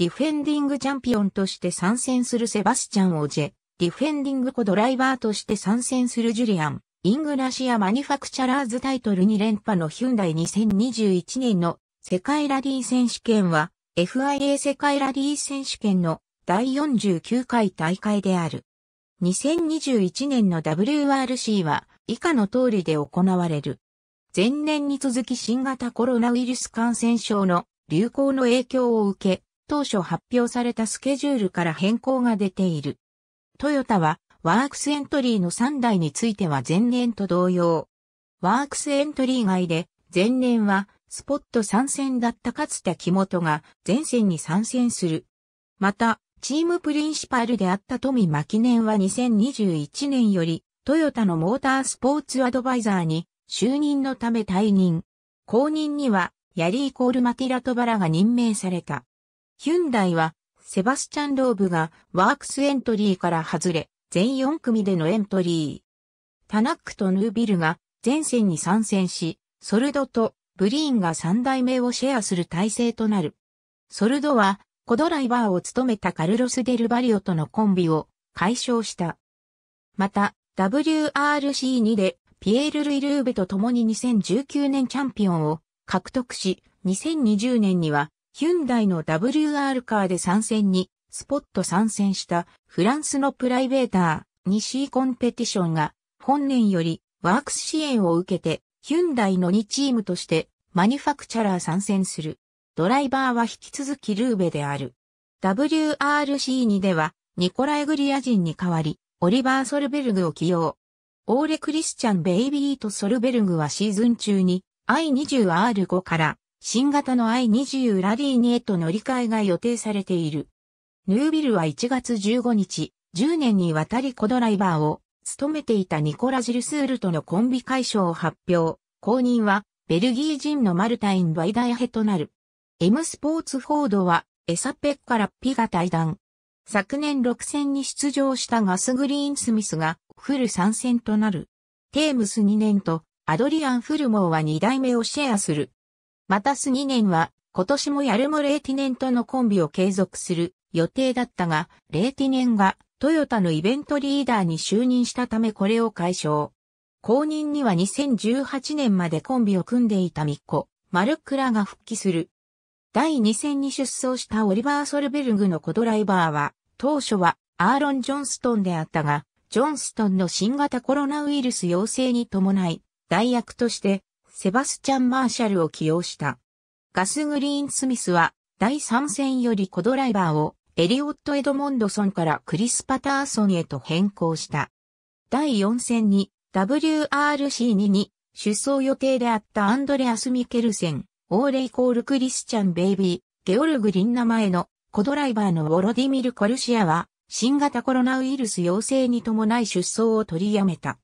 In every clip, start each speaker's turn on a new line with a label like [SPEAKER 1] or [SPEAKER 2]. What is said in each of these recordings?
[SPEAKER 1] ディフェンディングチャンピオンとして参戦するセバスチャン・オジェ、ディフェンディングコドライバーとして参戦するジュリアン、イングラシアマニファクチャラーズタイトル2連覇のヒュンダイ2021年の世界ラリー選手権は FIA 世界ラリー選手権の第49回大会である。2021年の WRC は以下の通りで行われる。前年に続き新型コロナウイルス感染症の流行の影響を受け、当初発表されたスケジュールから変更が出ている。トヨタは、ワークスエントリーの3台については前年と同様。ワークスエントリー外で、前年は、スポット参戦だったかつて木本が前線に参戦する。また、チームプリンシパルであった富牧年は2021年より、トヨタのモータースポーツアドバイザーに就任のため退任。後任には、ヤリー・コール・マティラトバラが任命された。ヒュンダイは、セバスチャン・ローブがワークスエントリーから外れ、全4組でのエントリー。タナックとヌービルが前線に参戦し、ソルドとブリーンが3代目をシェアする体制となる。ソルドは、コドライバーを務めたカルロス・デルバリオとのコンビを解消した。また、WRC2 でピエール・ルイ・ルーベと共に2019年チャンピオンを獲得し、2020年にはヒュンダイの WR カーで参戦に、スポット参戦したフランスのプライベーター、西コンペティションが、本年よりワークス支援を受けて、ヒュンダイの2チームとして、マニュファクチャラー参戦する。ドライバーは引き続きルーベである。WRC2 では、ニコライグリア人に代わり、オリバー・ソルベルグを起用。オーレ・クリスチャン・ベイビーとソルベルグはシーズン中に I20R5 から新型の I20 ラディーニへと乗り換えが予定されている。ヌービルは1月15日、10年にわたりコドライバーを務めていたニコラ・ジルスールとのコンビ解消を発表。後任はベルギー人のマルタイン・バイダイヘとなる。M スポーツフォードはエサペッカラッピが対談。昨年6戦に出場したガス・グリーン・スミスがフル参戦となる。テームス2年とアドリアン・フルモーは2代目をシェアする。またス2年は、今年もヤルモレーティネンとのコンビを継続する予定だったが、レーティネンがトヨタのイベントリーダーに就任したためこれを解消。後任には2018年までコンビを組んでいたミッコ、マルクラが復帰する。第2戦に出走したオリバー・ソルベルグのコドライバーは、当初はアーロン・ジョンストンであったが、ジョンストンの新型コロナウイルス陽性に伴い、代役としてセバスチャン・マーシャルを起用した。ガス・グリーン・スミスは、第3戦よりコドライバーを、エリオット・エドモンドソンからクリス・パターソンへと変更した。第4戦に、WRC2 に、出走予定であったアンドレアス・ミケルセン、オーレイ・コール・クリスチャン・ベイビー、ゲオルグ・リンナ前の、コドライバーのウォロディミル・コルシアは、新型コロナウイルス陽性に伴い出走を取りやめた。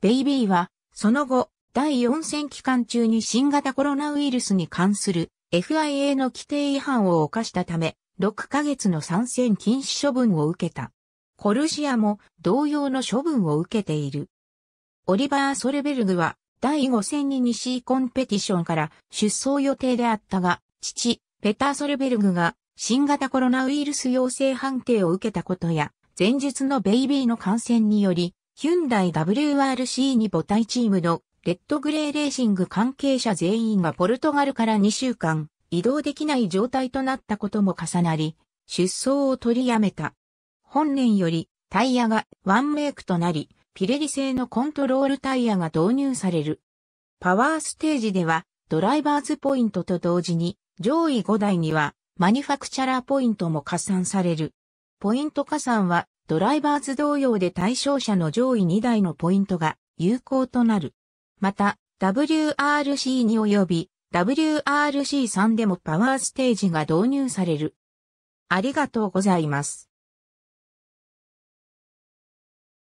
[SPEAKER 1] ベイビーは、その後、第4戦期間中に新型コロナウイルスに関する FIA の規定違反を犯したため、6ヶ月の参戦禁止処分を受けた。コルシアも同様の処分を受けている。オリバー・ソルベルグは第5戦に西コンペティションから出走予定であったが、父、ペター・ソルベルグが新型コロナウイルス陽性判定を受けたことや、前日のベイビーの感染により、ヒュンダイ WRC に母体チームのレッドグレーレーシング関係者全員がポルトガルから2週間移動できない状態となったことも重なり、出走を取りやめた。本年よりタイヤがワンメイクとなり、ピレリ製のコントロールタイヤが導入される。パワーステージではドライバーズポイントと同時に上位5台にはマニファクチャラーポイントも加算される。ポイント加算はドライバーズ同様で対象者の上位2台のポイントが有効となる。また、WRC2 及び WRC3 でもパワーステージが導入される。ありがとうございます。